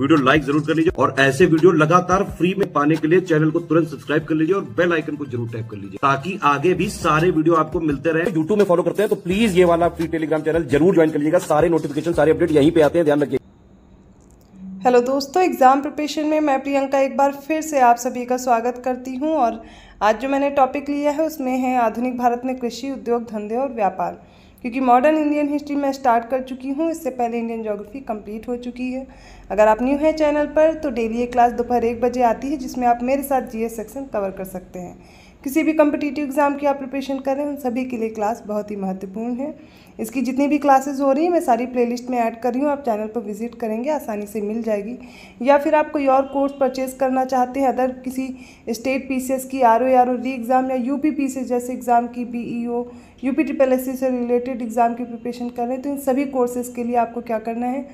video like जरूर कर लीजिए और ऐसे वीडियो लगातार फ्री में पाने के लिए चैनल को तुरंत सब्सक्राइब कर लीजिए और बेल आइकन को जरूर टैप कर लीजिए ताकि आगे भी सारे वीडियो आपको मिलते रहे यूट्यूब में फॉलो करते हैं तो प्लीज ये वाला फ्री टेलीग्राम चैनल जरूर ज्वाइन कर लीजिएगा सारे नोटिफिकेशन सारे अपडेट यहीं पे आते हैं ध्यान रखिए हेलो दोस्तों एग्ज़ाम प्रिपरेशन में मैं प्रियंका एक बार फिर से आप सभी का स्वागत करती हूं और आज जो मैंने टॉपिक लिया है उसमें है आधुनिक भारत में कृषि उद्योग धंधे और व्यापार क्योंकि मॉडर्न इंडियन हिस्ट्री मैं स्टार्ट कर चुकी हूँ इससे पहले इंडियन जोग्राफी कंप्लीट हो चुकी है अगर आप न्यू हैं चैनल पर तो डेली ये क्लास दोपहर एक बजे आती है जिसमें आप मेरे साथ जी सेक्शन कवर कर सकते हैं किसी भी कम्पिटिटिव एग्ज़ाम की आप प्रिपरेशन करें उन सभी के लिए क्लास बहुत ही महत्वपूर्ण है इसकी जितनी भी क्लासेस हो रही हैं मैं सारी प्लेलिस्ट में ऐड कर रही हूँ आप चैनल पर विजिट करेंगे आसानी से मिल जाएगी या फिर आप कोई और कोर्स परचेज करना चाहते हैं अदर किसी स्टेट पी की आर ओ आर ओ री एग्ज़ाम या यू पी पी जैसे एग्ज़ाम की B E O U P triple S से रिलेटेड एग्ज़ाम की प्रिपरेशन कर रहे हैं तो इन सभी कोर्सेज़ के लिए आपको क्या करना है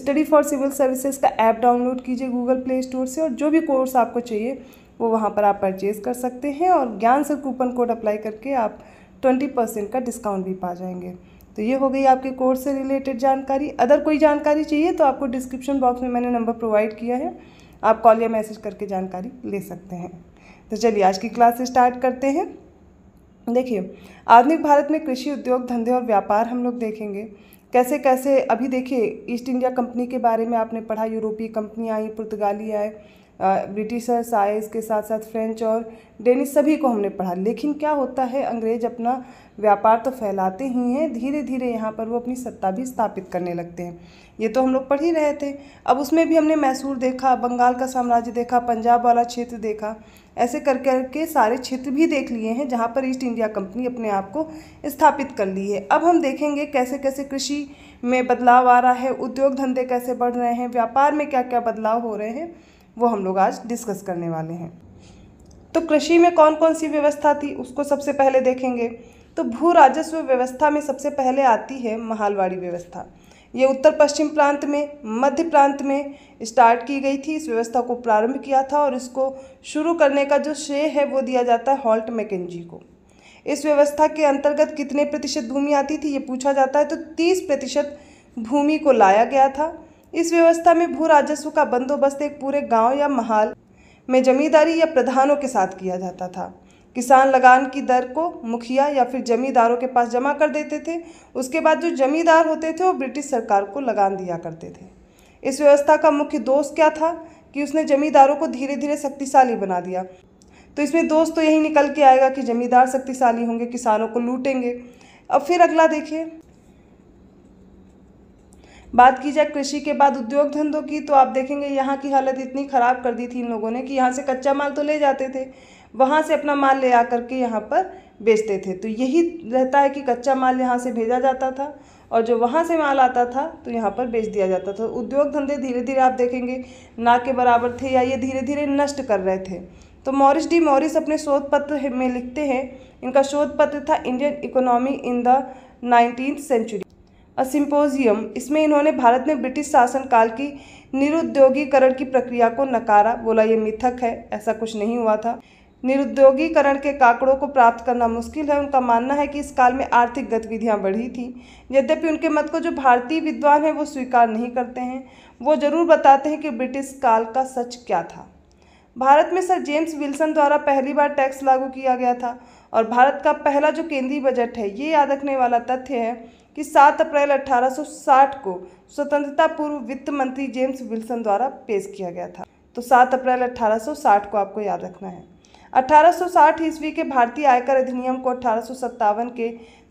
स्टडी फॉर सिविल सर्विसेज का ऐप डाउनलोड कीजिए गूगल प्ले स्टोर से और जो भी कोर्स आपको चाहिए वो वहाँ पर आप परचेज़ कर सकते हैं और ज्ञान से कूपन कोड अप्लाई करके आप ट्वेंटी परसेंट का डिस्काउंट भी पा जाएंगे तो ये हो गई आपके कोर्स से रिलेटेड जानकारी अदर कोई जानकारी चाहिए तो आपको डिस्क्रिप्शन बॉक्स में मैंने नंबर प्रोवाइड किया है आप कॉल या मैसेज करके जानकारी ले सकते हैं तो चलिए आज की क्लास स्टार्ट करते हैं देखिए आधुनिक भारत में कृषि उद्योग धंधे और व्यापार हम लोग देखेंगे कैसे कैसे अभी देखिए ईस्ट इंडिया कंपनी के बारे में आपने पढ़ा यूरोपीय कंपनी आई पुर्तगाली आए ब्रिटिशर्स आए इसके साथ साथ फ्रेंच और डेनिश सभी को हमने पढ़ा लेकिन क्या होता है अंग्रेज़ अपना व्यापार तो फैलाते ही हैं धीरे धीरे यहाँ पर वो अपनी सत्ता भी स्थापित करने लगते हैं ये तो हम लोग पढ़ ही रहे थे अब उसमें भी हमने मैसूर देखा बंगाल का साम्राज्य देखा पंजाब वाला क्षेत्र देखा ऐसे कर करके सारे क्षेत्र भी देख लिए हैं जहाँ पर ईस्ट इंडिया कंपनी अपने आप को स्थापित कर ली है अब हम देखेंगे कैसे कैसे कृषि में बदलाव आ रहा है उद्योग धंधे कैसे बढ़ रहे हैं व्यापार में क्या क्या बदलाव हो रहे हैं वो हम लोग आज डिस्कस करने वाले हैं तो कृषि में कौन कौन सी व्यवस्था थी उसको सबसे पहले देखेंगे तो भू राजस्व व्यवस्था में सबसे पहले आती है महालवाड़ी व्यवस्था ये उत्तर पश्चिम प्रांत में मध्य प्रांत में स्टार्ट की गई थी इस व्यवस्था को प्रारंभ किया था और इसको शुरू करने का जो श्रेय है वो दिया जाता है हॉल्ट मैकेजी को इस व्यवस्था के अंतर्गत कितने प्रतिशत भूमि आती थी ये पूछा जाता है तो तीस प्रतिशत भूमि को लाया गया था इस व्यवस्था में भू राजस्व का बंदोबस्त एक पूरे गांव या महाल में जमींदारी या प्रधानों के साथ किया जाता था किसान लगान की दर को मुखिया या फिर जमींदारों के पास जमा कर देते थे उसके बाद जो जमींदार होते थे वो ब्रिटिश सरकार को लगान दिया करते थे इस व्यवस्था का मुख्य दोष क्या था कि उसने जमींदारों को धीरे धीरे शक्तिशाली बना दिया तो इसमें दोष तो यही निकल के आएगा कि जमींदार शक्तिशाली होंगे किसानों को लूटेंगे अब फिर अगला देखिए बात की जाए कृषि के बाद उद्योग धंधों की तो आप देखेंगे यहाँ की हालत इतनी ख़राब कर दी थी इन लोगों ने कि यहाँ से कच्चा माल तो ले जाते थे वहाँ से अपना माल ले आकर के यहाँ पर बेचते थे तो यही रहता है कि कच्चा माल यहाँ से भेजा जाता था और जो वहाँ से माल आता था तो यहाँ पर बेच दिया जाता था उद्योग धंधे धीरे धीरे आप देखेंगे ना के बराबर थे या ये धीरे धीरे नष्ट कर रहे थे तो मॉरिस डी मॉरिस अपने शोध पत्र में लिखते हैं इनका शोध पत्र था Indian economy in the nineteen century a symposium इसमें इन्होंने भारत में ब्रिटिश शासनकाल की निरुद्योगीकरण की प्रक्रिया को नकारा बोला ये मिथक है ऐसा कुछ नहीं हुआ था निरुद्योगीकरण के काकड़ों को प्राप्त करना मुश्किल है उनका मानना है कि इस काल में आर्थिक गतिविधियां बढ़ी थी यद्यपि उनके मत को जो भारतीय विद्वान हैं वो स्वीकार नहीं करते हैं वो ज़रूर बताते हैं कि ब्रिटिश काल का सच क्या था भारत में सर जेम्स विल्सन द्वारा पहली बार टैक्स लागू किया गया था और भारत का पहला जो केंद्रीय बजट है ये याद रखने वाला तथ्य है कि 7 अप्रैल 1860 को स्वतंत्रता पूर्व वित्त मंत्री जेम्स विल्सन द्वारा पेश किया गया था तो 7 अप्रैल 1860 को आपको याद रखना है 1860 ईस्वी के भारतीय आयकर अधिनियम को अठारह के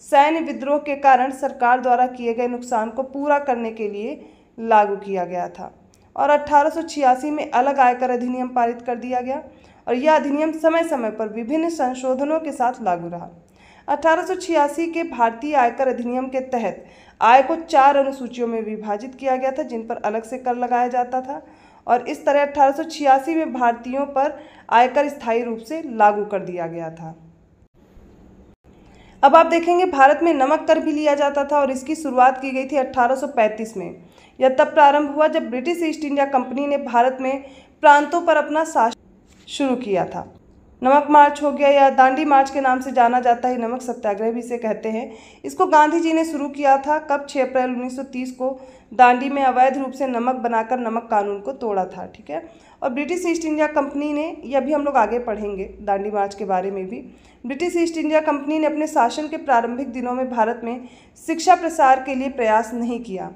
सैन्य विद्रोह के कारण सरकार द्वारा किए गए नुकसान को पूरा करने के लिए लागू किया गया था और 1886 में अलग आयकर अधिनियम पारित कर दिया गया और यह अधिनियम समय समय पर विभिन्न संशोधनों के साथ लागू रहा अठारह के भारतीय आयकर अधिनियम के तहत आय को चार अनुसूचियों में विभाजित किया गया था जिन पर अलग से कर लगाया जाता था और इस तरह अठारह में भारतीयों पर आयकर स्थायी रूप से लागू कर दिया गया था अब आप देखेंगे भारत में नमक कर भी लिया जाता था और इसकी शुरुआत की गई थी 1835 में यह तब प्रारंभ हुआ जब ब्रिटिश ईस्ट इंडिया कंपनी ने भारत में प्रांतों पर अपना शासन शुरू किया था नमक मार्च हो गया या दांडी मार्च के नाम से जाना जाता है नमक सत्याग्रह भी इसे कहते हैं इसको गांधी जी ने शुरू किया था कब 6 अप्रैल 1930 को दांडी में अवैध रूप से नमक बनाकर नमक कानून को तोड़ा था ठीक है और ब्रिटिश ईस्ट इंडिया कंपनी ने यह भी हम लोग आगे पढ़ेंगे दांडी मार्च के बारे में भी ब्रिटिश ईस्ट इंडिया कंपनी ने अपने शासन के प्रारंभिक दिनों में भारत में शिक्षा प्रसार के लिए प्रयास नहीं किया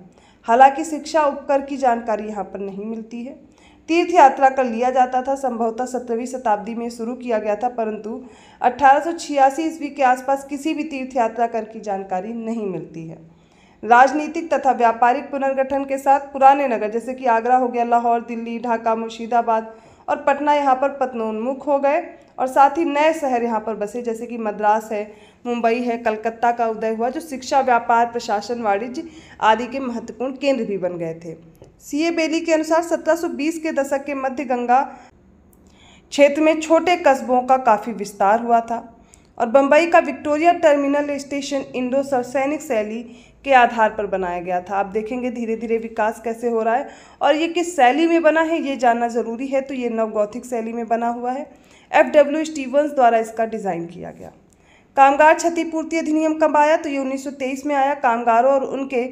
हालांकि शिक्षा उपकर की जानकारी यहाँ पर नहीं मिलती है तीर्थ यात्रा कर लिया जाता था संभवतः सत्रहवीं शताब्दी में शुरू किया गया था परंतु अठारह ईस्वी के आसपास किसी भी तीर्थ यात्रा कर की जानकारी नहीं मिलती है राजनीतिक तथा व्यापारिक पुनर्गठन के साथ पुराने नगर जैसे कि आगरा हो गया लाहौर दिल्ली ढाका मुर्शिदाबाद और पटना यहाँ पर पत्नोन्मुख हो गए और साथ ही नए शहर यहाँ पर बसे जैसे कि मद्रास है मुंबई है कलकत्ता का उदय हुआ जो शिक्षा व्यापार प्रशासन वाणिज्य आदि के महत्वपूर्ण केंद्र भी बन गए थे सीए बेली के अनुसार 1720 के दशक के मध्य गंगा क्षेत्र में छोटे कस्बों का काफ़ी विस्तार हुआ था और बम्बई का विक्टोरिया टर्मिनल स्टेशन इंडो सैनिक शैली के आधार पर बनाया गया था आप देखेंगे धीरे धीरे विकास कैसे हो रहा है और ये किस शैली में बना है ये जानना ज़रूरी है तो ये नवगौथिक शैली में बना हुआ है एफ डब्ल्यू स्टीवंस द्वारा इसका डिज़ाइन किया गया कामगार क्षतिपूर्ति अधिनियम कब आया तो ये 1923 में आया कामगारों और उनके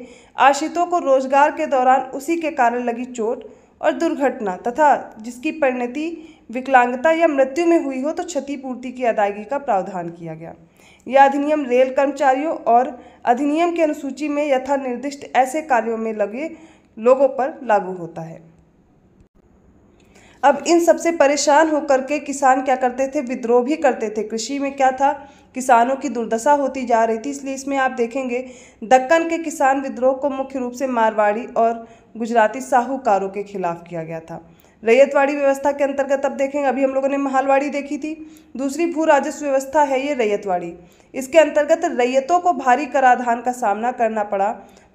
आश्रितों को रोजगार के दौरान उसी के कारण लगी चोट और दुर्घटना तथा जिसकी परिणति विकलांगता या मृत्यु में हुई हो तो क्षतिपूर्ति की अदायगी का प्रावधान किया गया यह अधिनियम रेल कर्मचारियों और अधिनियम के अनुसूची में यथा निर्दिष्ट ऐसे कार्यों में लगे लोगों पर लागू होता है अब इन सबसे परेशान होकर के किसान क्या करते थे विद्रोह भी करते थे कृषि में क्या था किसानों की दुर्दशा होती जा रही थी इसलिए इसमें आप देखेंगे दक्कन के किसान विद्रोह को मुख्य रूप से मारवाड़ी और गुजराती साहूकारों के खिलाफ किया गया था रैयतवाड़ी व्यवस्था के अंतर्गत अब देखेंगे अभी हम लोगों ने महालवाड़ी देखी थी दूसरी भू राजस्व व्यवस्था है ये रैयतवाड़ी इसके अंतर्गत रैयतों को भारी कराधान का सामना करना पड़ा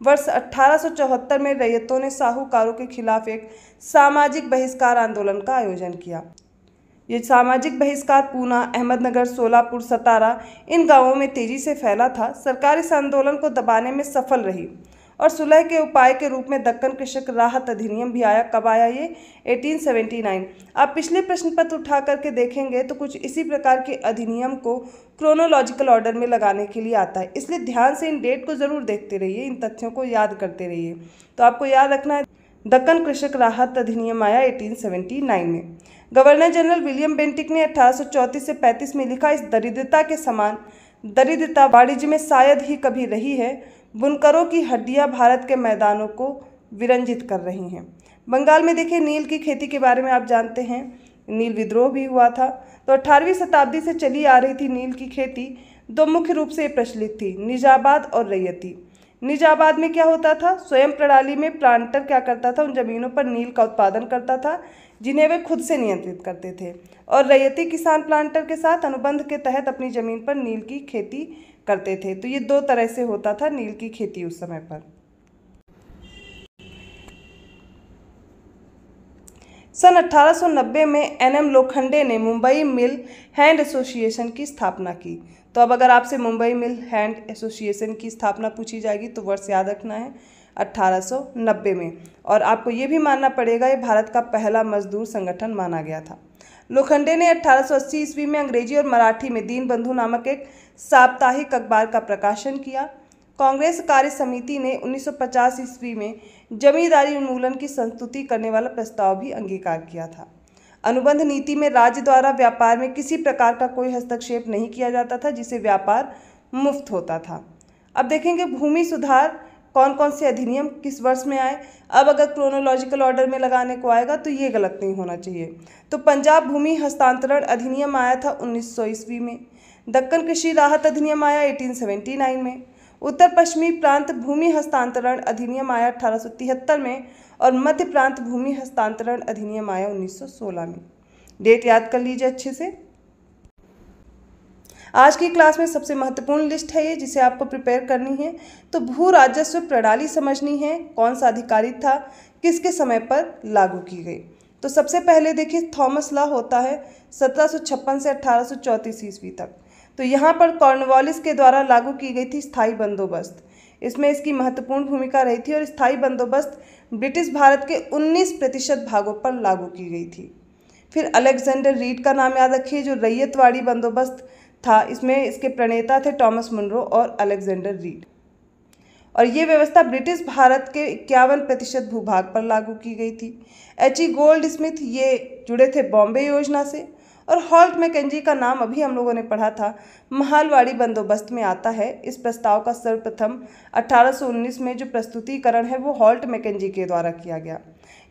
वर्ष 1874 में रैयतों ने साहूकारों के खिलाफ एक सामाजिक बहिष्कार आंदोलन का आयोजन किया ये सामाजिक बहिष्कार पूना अहमदनगर सोलापुर सतारा इन गांवों में तेजी से फैला था सरकार इस आंदोलन को दबाने में सफल रही और सुलह के उपाय के रूप में दक्कन कृषक राहत अधिनियम भी आया कब आया ये 1879 आप पिछले प्रश्न पत्र उठा करके देखेंगे तो कुछ इसी प्रकार के अधिनियम को क्रोनोलॉजिकल ऑर्डर में लगाने के लिए आता है इसलिए ध्यान से इन डेट को ज़रूर देखते रहिए इन तथ्यों को याद करते रहिए तो आपको याद रखना है दक्कन कृषक राहत अधिनियम आया 1879 में गवर्नर जनरल विलियम बेंटिक ने अठारह से 35 में लिखा इस दरिद्रता के समान दरिद्रता वाणिज्य में शायद ही कभी रही है बुनकरों की हड्डियां भारत के मैदानों को विरंजित कर रही हैं बंगाल में देखिए नील की खेती के बारे में आप जानते हैं नील विद्रोह भी हुआ था तो अठारहवीं शताब्दी से चली आ रही थी नील की खेती दो मुख्य रूप से प्रचलित थी निजाबाद और रैयती निजाबाद में क्या होता था स्वयं प्रणाली में प्लांटर क्या करता था उन जमीनों पर नील का उत्पादन करता था जिन्हें वे खुद से नियंत्रित करते थे और रैयती किसान प्लांटर के साथ अनुबंध के तहत अपनी ज़मीन पर नील की खेती करते थे तो ये दो तरह से होता था नील की खेती उस समय पर सन 1890 में एन एम लोखंडे ने मुंबई मिल हैंड एसोसिएशन की स्थापना की तो अब अगर आपसे मुंबई मिल हैंड एसोसिएशन की स्थापना पूछी जाएगी तो वर्ष याद रखना है 1890 में और आपको ये भी मानना पड़ेगा ये भारत का पहला मजदूर संगठन माना गया था लोखंडे ने 1880 ईस्वी में अंग्रेजी और मराठी में दीन बंधु नामक एक साप्ताहिक अखबार का प्रकाशन किया कांग्रेस कार्य समिति ने 1950 ईस्वी में जमींदारी उन्मूलन की संस्तुति करने वाला प्रस्ताव भी अंगीकार किया था अनुबंध नीति में राज्य द्वारा व्यापार में किसी प्रकार का कोई हस्तक्षेप नहीं किया जाता था जिसे व्यापार मुफ्त होता था अब देखेंगे भूमि सुधार कौन कौन से अधिनियम किस वर्ष में आए अब अगर क्रोनोलॉजिकल ऑर्डर में लगाने को आएगा तो ये गलत नहीं होना चाहिए तो पंजाब भूमि हस्तांतरण अधिनियम आया था उन्नीस सौ ईस्वी में दक्कन कृषि राहत अधिनियम आया 1879 में उत्तर पश्चिमी प्रांत भूमि हस्तांतरण अधिनियम आया अठारह में और मध्य प्रांत भूमि हस्तांतरण अधिनियम आया 1916 में डेट याद कर लीजिए अच्छे से आज की क्लास में सबसे महत्वपूर्ण लिस्ट है ये जिसे आपको प्रिपेयर करनी है तो भू राजस्व प्रणाली समझनी है कौन सा अधिकारी था किसके समय पर लागू की गई तो सबसे पहले देखिए थॉमस लॉ होता है सत्रह से अठारह ईस्वी तक तो यहाँ पर कॉर्नवालिस के द्वारा लागू की गई थी स्थायी बंदोबस्त इसमें इसकी महत्वपूर्ण भूमिका रही थी और स्थायी बंदोबस्त ब्रिटिश भारत के 19 प्रतिशत भागों पर लागू की गई थी फिर अलेक्जेंडर रीड का नाम याद रखिए जो रैयतवाड़ी बंदोबस्त था इसमें इसके प्रणेता थे टॉमस मुनरो और अलेक्जेंडर रीड और ये व्यवस्था ब्रिटिश भारत के इक्यावन प्रतिशत भूभाग पर लागू की गई थी एच ई गोल्ड स्मिथ ये जुड़े थे बॉम्बे योजना से और हॉल्ट मैकेजी का नाम अभी हम लोगों ने पढ़ा था महालवाड़ी बंदोबस्त में आता है इस प्रस्ताव का सर्वप्रथम 1819 में जो प्रस्तुतिकरण है वो हॉल्ट मैकेजी के द्वारा किया गया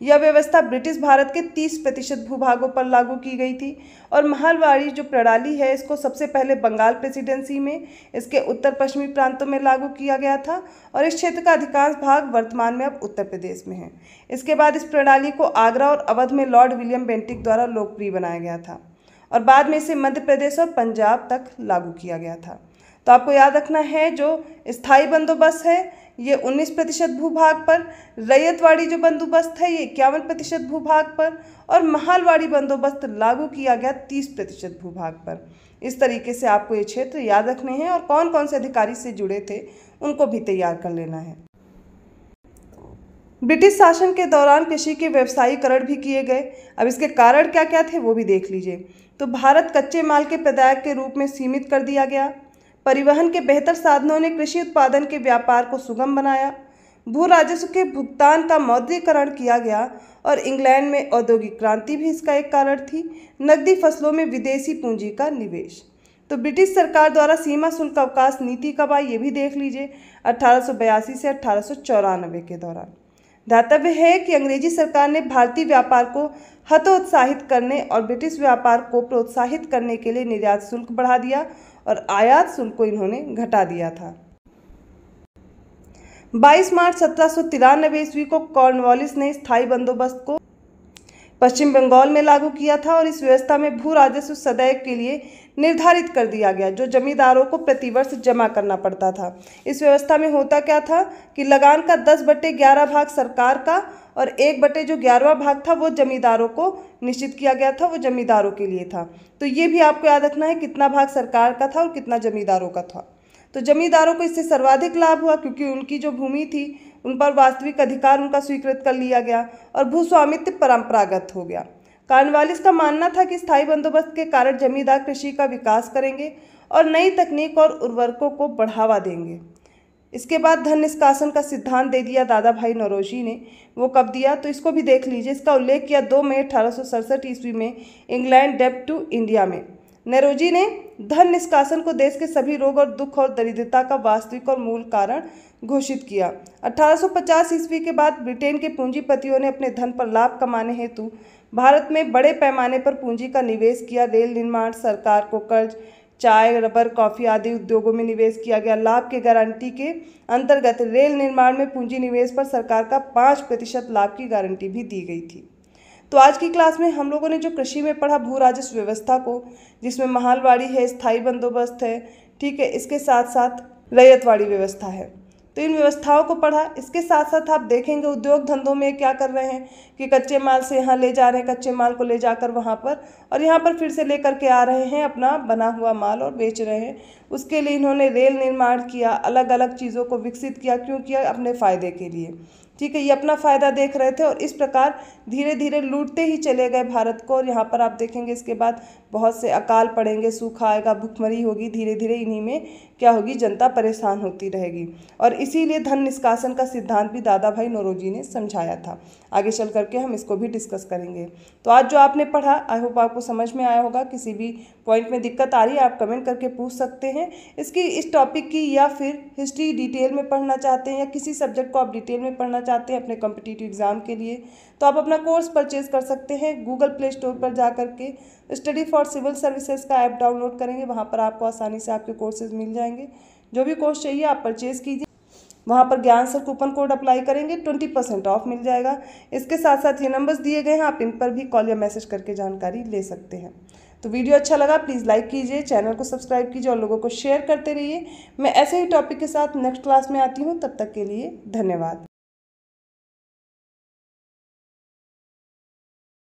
यह व्यवस्था ब्रिटिश भारत के 30 प्रतिशत भूभागों पर लागू की गई थी और महालवाड़ी जो प्रणाली है इसको सबसे पहले बंगाल प्रेसिडेंसी में इसके उत्तर पश्चिमी प्रांतों में लागू किया गया था और इस क्षेत्र का अधिकांश भाग वर्तमान में अब उत्तर प्रदेश में है इसके बाद इस प्रणाली को आगरा और अवध में लॉर्ड विलियम बेंटिक द्वारा लोकप्रिय बनाया गया था और बाद में इसे मध्य प्रदेश और पंजाब तक लागू किया गया था तो आपको याद रखना है जो स्थायी बंदोबस्त है ये 19 प्रतिशत भूभाग पर रैयतवाड़ी जो बंदोबस्त है ये इक्यावन प्रतिशत भूभाग पर और महालवाड़ी बंदोबस्त लागू किया गया 30 प्रतिशत भूभाग पर इस तरीके से आपको ये क्षेत्र याद रखने हैं और कौन कौन से अधिकारी से जुड़े थे उनको भी तैयार कर लेना है ब्रिटिश शासन के दौरान कृषि के व्यवसायीकरण भी किए गए अब इसके कारण क्या क्या थे वो भी देख लीजिए तो भारत कच्चे माल के पैदायक के रूप में सीमित कर दिया गया परिवहन के बेहतर साधनों ने कृषि उत्पादन के व्यापार को सुगम बनाया भू राजस्व के भुगतान का मौद्रीकरण किया गया और इंग्लैंड में औद्योगिक क्रांति भी इसका एक कारण थी नकदी फसलों में विदेशी पूंजी का निवेश तो ब्रिटिश सरकार द्वारा सीमा शुल्क अवकाश नीति कब आई ये भी देख लीजिए अठारह से अठारह के दौरान धातव्य है कि अंग्रेजी सरकार ने भारतीय व्यापार को हतोत्साहित करने और ब्रिटिश व्यापार को प्रोत्साहित करने के लिए निर्यात शुल्क बढ़ा दिया और आयात शुल्क को इन्होंने घटा दिया था 22 मार्च सत्रह ईस्वी को कॉर्नवालिस ने स्थायी बंदोबस्त को पश्चिम बंगाल में लागू किया था और इस व्यवस्था में भू राजस्व सदैव के लिए निर्धारित कर दिया गया जो जमींदारों को प्रतिवर्ष जमा करना पड़ता था इस व्यवस्था में होता क्या था कि लगान का दस बटे ग्यारह भाग सरकार का और एक बटे जो ग्यारहवा भाग था वो जमींदारों को निश्चित किया गया था वो जमींदारों के लिए था तो ये भी आपको याद रखना है कितना भाग सरकार का था और कितना जमींदारों का था तो जमींदारों को इससे सर्वाधिक लाभ हुआ क्योंकि उनकी जो भूमि थी उन पर वास्तविक अधिकार उनका स्वीकृत कर लिया गया और भूस्वामित्व परंपरागत हो गया कार्नवालिस का मानना था कि स्थायी बंदोबस्त के कारण जमींदार कृषि का विकास करेंगे और नई तकनीक और उर्वरकों को बढ़ावा देंगे इसके बाद धन निष्कासन का सिद्धांत दे दिया दादा भाई नरोजी ने वो कब दिया तो इसको भी देख लीजिए इसका उल्लेख किया दो मई अठारह ईस्वी में इंग्लैंड डेप टू इंडिया में नरोजी ने धन निष्कासन को देश के सभी रोग और दुख और दरिद्रता का वास्तविक और मूल कारण घोषित किया 1850 ईस्वी के बाद ब्रिटेन के पूंजीपतियों ने अपने धन पर लाभ कमाने हेतु भारत में बड़े पैमाने पर पूंजी का निवेश किया रेल निर्माण सरकार को कर्ज चाय रबर कॉफ़ी आदि उद्योगों में निवेश किया गया लाभ के गारंटी के अंतर्गत रेल निर्माण में पूंजी निवेश पर सरकार का पाँच प्रतिशत लाभ की गारंटी भी दी गई थी तो आज की क्लास में हम लोगों ने जो कृषि में पढ़ा भू राजस्व व्यवस्था को जिसमें महालवाड़ी है स्थायी बंदोबस्त है ठीक है इसके साथ साथ रैयतवाड़ी व्यवस्था है तो इन व्यवस्थाओं को पढ़ा इसके साथ साथ आप देखेंगे उद्योग धंधों में क्या कर रहे हैं कि कच्चे माल से यहाँ ले जा रहे हैं कच्चे माल को ले जाकर वहाँ पर और यहाँ पर फिर से लेकर के आ रहे हैं अपना बना हुआ माल और बेच रहे हैं उसके लिए इन्होंने रेल निर्माण किया अलग अलग चीज़ों को विकसित किया क्यों किया अपने फ़ायदे के लिए ठीक है ये अपना फ़ायदा देख रहे थे और इस प्रकार धीरे धीरे लूटते ही चले गए भारत को और यहाँ पर आप देखेंगे इसके बाद बहुत से अकाल पड़ेंगे सूखा आएगा भुखमरी होगी धीरे धीरे इन्हीं में क्या होगी जनता परेशान होती रहेगी और इसीलिए धन निष्कासन का सिद्धांत भी दादा भाई नोरोजी ने समझाया था आगे चल करके हम इसको भी डिस्कस करेंगे तो आज जो आपने पढ़ा आई होप आपको समझ में आया होगा किसी भी पॉइंट में दिक्कत आ रही है आप कमेंट करके पूछ सकते हैं इसकी इस टॉपिक की या फिर हिस्ट्री डिटेल में पढ़ना चाहते हैं या किसी सब्जेक्ट को आप डिटेल में पढ़ना चाहते हैं अपने कॉम्पिटिटिव एग्ज़ाम के लिए तो आप अपना कोर्स परचेज कर सकते हैं गूगल प्ले स्टोर पर जा करके स्टडी फॉर सिविल सर्विसेज का ऐप डाउनलोड करेंगे वहाँ पर आपको आसानी से आपके कोर्सेज मिल जाएंगे जो भी कोर्स चाहिए आप परचेज कीजिए वहाँ पर Gyan sir coupon code apply करेंगे ट्वेंटी परसेंट ऑफ मिल जाएगा इसके साथ साथ ये नंबर्स दिए गए हैं आप इन पर भी कॉल या मैसेज करके जानकारी ले सकते हैं तो वीडियो अच्छा लगा प्लीज़ लाइक कीजिए चैनल को सब्सक्राइब कीजिए और लोगों को शेयर करते रहिए मैं ऐसे ही टॉपिक के साथ नेक्स्ट क्लास में आती हूँ तब तक के लिए धन्यवाद